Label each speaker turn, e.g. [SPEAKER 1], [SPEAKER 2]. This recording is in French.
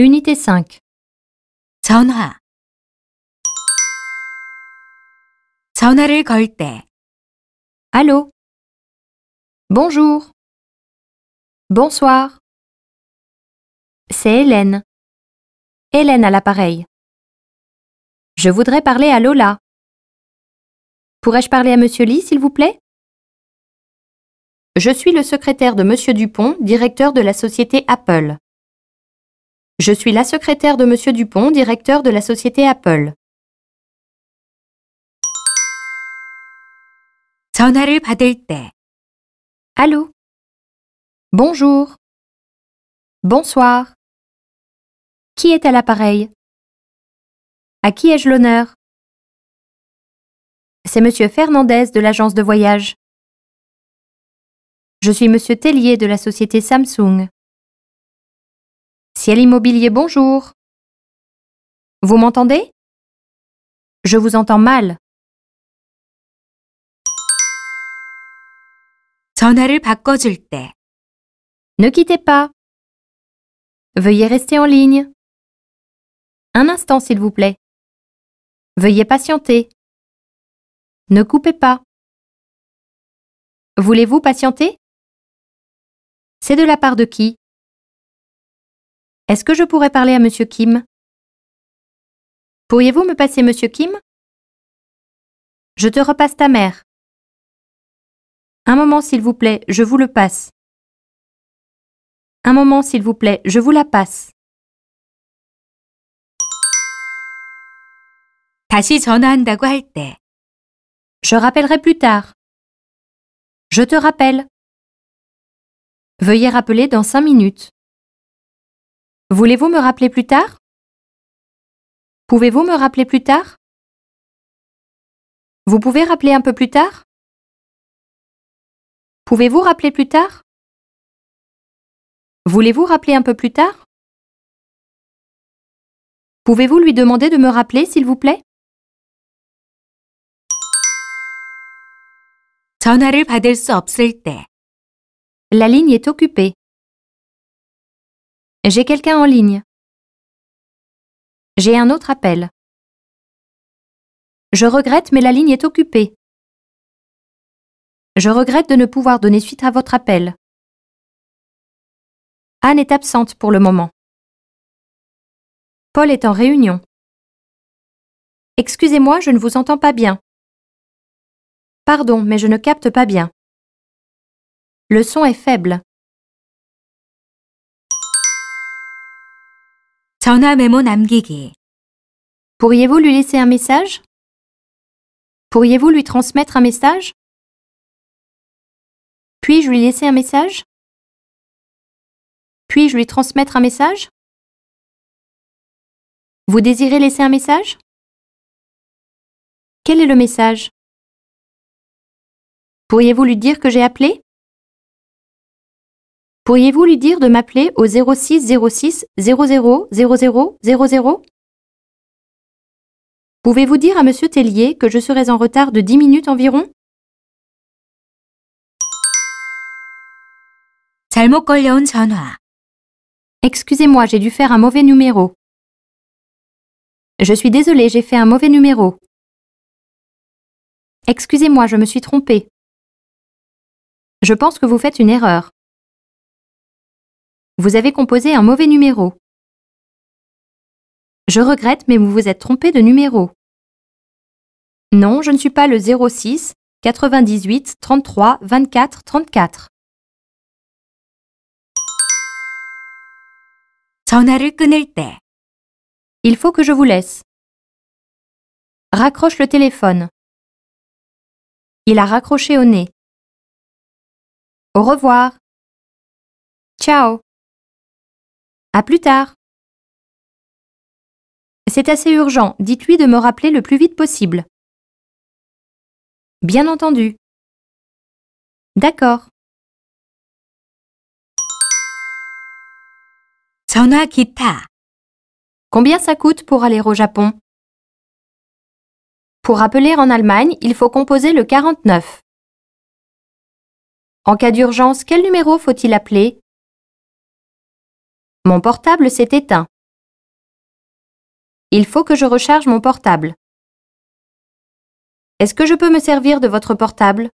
[SPEAKER 1] Unité 5. 전화 전화를 Allô Bonjour Bonsoir C'est Hélène. Hélène à l'appareil. Je voudrais parler à Lola. Pourrais-je parler à Monsieur Lee, s'il vous plaît Je suis le secrétaire de Monsieur Dupont, directeur de la société Apple. Je suis la secrétaire de Monsieur Dupont, directeur de la société Apple. Allô. Bonjour. Bonsoir. Qui est à l'appareil À qui ai-je l'honneur C'est Monsieur Fernandez de l'agence de voyage. Je suis Monsieur Tellier de la société Samsung. Ciel immobilier, bonjour. Vous m'entendez Je vous entends mal. Ne quittez pas. Veuillez rester en ligne. Un instant, s'il vous plaît. Veuillez patienter. Ne coupez pas. Voulez-vous patienter C'est de la part de qui est-ce que je pourrais parler à Monsieur Kim Pourriez-vous me passer Monsieur Kim Je te repasse ta mère. Un moment, s'il vous plaît, je vous le passe. Un moment, s'il vous plaît, je vous la passe. Je rappellerai plus tard. Je te rappelle. Veuillez rappeler dans cinq minutes. Voulez-vous me rappeler plus tard Pouvez-vous me rappeler plus tard Vous pouvez rappeler un peu plus tard Pouvez-vous rappeler plus tard Voulez-vous rappeler un peu plus tard Pouvez-vous lui demander de me rappeler, s'il vous plaît La ligne est occupée. J'ai quelqu'un en ligne. J'ai un autre appel. Je regrette, mais la ligne est occupée. Je regrette de ne pouvoir donner suite à votre appel. Anne est absente pour le moment. Paul est en réunion. Excusez-moi, je ne vous entends pas bien. Pardon, mais je ne capte pas bien. Le son est faible. Pourriez-vous lui laisser un message Pourriez-vous lui transmettre un message Puis-je lui laisser un message Puis-je lui transmettre un message Vous désirez laisser un message Quel est le message Pourriez-vous lui dire que j'ai appelé Pourriez-vous lui dire de m'appeler au 06 06 00 00 00 Pouvez-vous dire à M. Tellier que je serai en retard de 10 minutes environ Excusez-moi, j'ai dû faire un mauvais numéro. Je suis désolée, j'ai fait un mauvais numéro. Excusez-moi, je me suis trompée. Je pense que vous faites une erreur. Vous avez composé un mauvais numéro. Je regrette, mais vous vous êtes trompé de numéro. Non, je ne suis pas le 06 98 33 24 34. Il faut que je vous laisse. Raccroche le téléphone. Il a raccroché au nez. Au revoir. Ciao. À plus tard. C'est assez urgent, dites-lui de me rappeler le plus vite possible. Bien entendu. D'accord. Combien ça coûte pour aller au Japon Pour appeler en Allemagne, il faut composer le 49. En cas d'urgence, quel numéro faut-il appeler mon portable s'est éteint. Il faut que je recharge mon portable. Est-ce que je peux me servir de votre portable